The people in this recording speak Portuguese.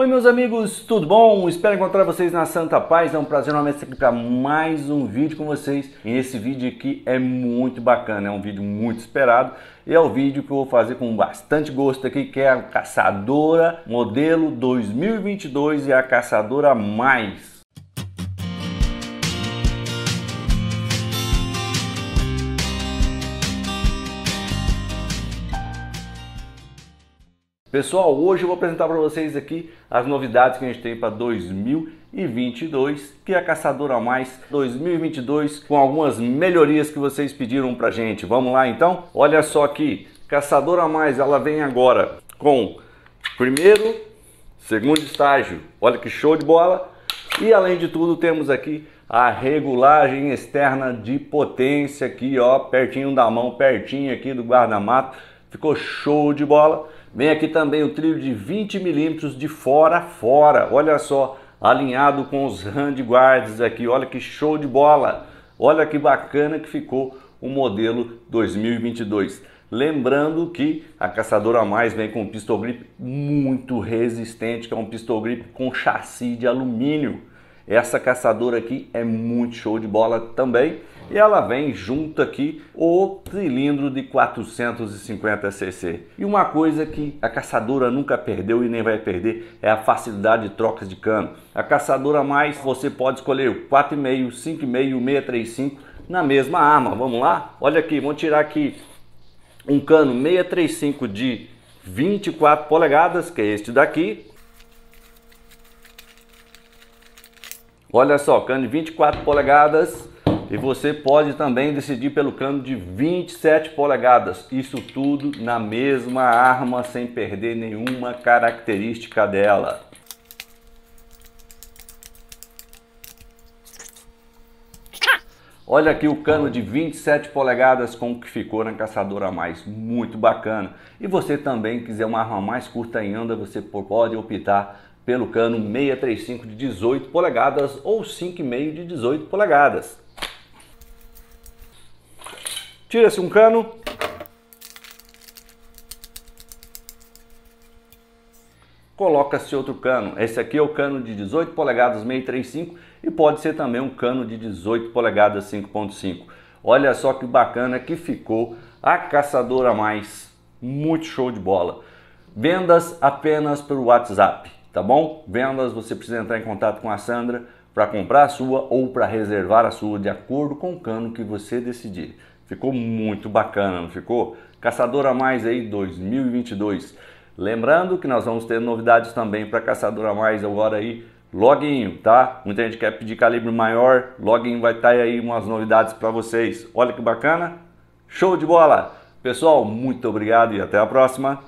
Oi, meus amigos, tudo bom? Espero encontrar vocês na Santa Paz. É um prazer novamente estar aqui para mais um vídeo com vocês. E esse vídeo aqui é muito bacana, é um vídeo muito esperado. E é o vídeo que eu vou fazer com bastante gosto aqui, que é a caçadora modelo 2022 e a caçadora mais Pessoal, hoje eu vou apresentar para vocês aqui as novidades que a gente tem para 2022, que é a Caçadora Mais 2022, com algumas melhorias que vocês pediram para gente. Vamos lá então? Olha só aqui, Caçadora Mais, ela vem agora com primeiro, segundo estágio. Olha que show de bola! E além de tudo, temos aqui a regulagem externa de potência aqui, ó, pertinho da mão, pertinho aqui do guarda-mato. Ficou show de bola. Vem aqui também o trilho de 20 milímetros de fora a fora. Olha só, alinhado com os handguards aqui. Olha que show de bola. Olha que bacana que ficou o modelo 2022. Lembrando que a Caçadora Mais vem com um pistol grip muito resistente, que é um pistol grip com chassi de alumínio. Essa caçadora aqui é muito show de bola também. E ela vem junto aqui o cilindro de 450 cc. E uma coisa que a caçadora nunca perdeu e nem vai perder é a facilidade de trocas de cano. A caçadora mais você pode escolher o 4,5, 5,5, 635 na mesma arma. Vamos lá? Olha aqui, vamos tirar aqui um cano 635 de 24 polegadas, que é este daqui, Olha só, cano de 24 polegadas e você pode também decidir pelo cano de 27 polegadas. Isso tudo na mesma arma sem perder nenhuma característica dela. Olha aqui o cano de 27 polegadas com o que ficou na caçadora mais, muito bacana. E você também quiser uma arma mais curta em onda você pode optar pelo cano 635 de 18 polegadas ou 5,5 de 18 polegadas. Tira-se um cano. Coloca-se outro cano. Esse aqui é o cano de 18 polegadas 635 e pode ser também um cano de 18 polegadas 5.5. Olha só que bacana que ficou a caçadora mais. Muito show de bola. Vendas apenas pelo WhatsApp tá bom? Vendas, você precisa entrar em contato com a Sandra para comprar a sua ou para reservar a sua, de acordo com o cano que você decidir. Ficou muito bacana, não ficou? Caçador a Mais aí 2022. Lembrando que nós vamos ter novidades também para Caçador a Mais agora aí, loginho, tá? Muita gente quer pedir calibre maior, loginho vai estar tá aí umas novidades para vocês. Olha que bacana, show de bola! Pessoal, muito obrigado e até a próxima!